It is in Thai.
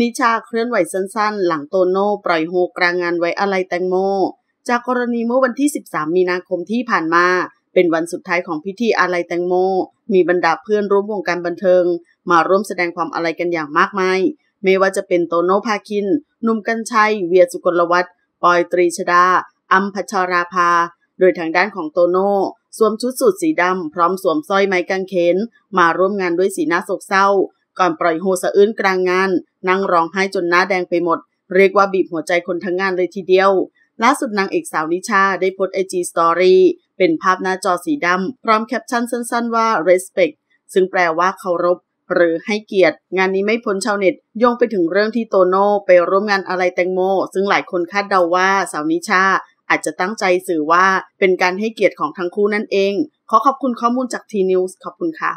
นิชาเคลื่อนไหวสั้น ๆ หลังโตโน่ ปล่อยโฮกลางงานไว้อะไรแตงโม จากกรณีเมื่อวันที่ 13 มีนาคมที่ผ่านมา เป็นวันสุดท้ายของพิธีอะไรแตงโม มีบรรดาเพื่อนร่วมวงการบันเทิง มาร่วมแสดงความอะไรกันอย่างมากมาย ไม่ว่าจะเป็นโตโน่พาคิน นุ่มกัญชัย เวียสุกลวัฒน์ปอยตรีชดาอัมพชราภา โดยทางด้านของโตโน่สวมชุดสูทสีดำพร้อมสวมสร้อยไม้กางเขน มาร่วมงานด้วยสีหน้าโศกเศร้าก่อนปล่อยโฮสะอื้นกลางงาน นั่งร้องไห้จนหน้าแดงไปหมด เรียกว่าบีบหัวใจคนทั้งงานเลยทีเดียว ล่าสุดนางเอกสาวนิชาได้โพสไอจีสตอรี่เป็นภาพหน้าจอสีดำ พร้อมแคปชั่นสั้น ๆว่า respect ซึ่งแปลว่าเคารพหรือให้เกียรติงานนี้ไม่พ้นชาวเน็ตยงไปถึงเรื่องที่โตโน่ ไปร่วมงานอะไรแตงโม ซึ่งหลายคนคาดเดาว่าสาวนิชา อาจจะตั้งใจสื่อว่า เป็นการให้เกียรติของทั้งคู่นั่นเองขอขอบคุณข้อมูลจากทีนิวส์ขอบคุณค่ะ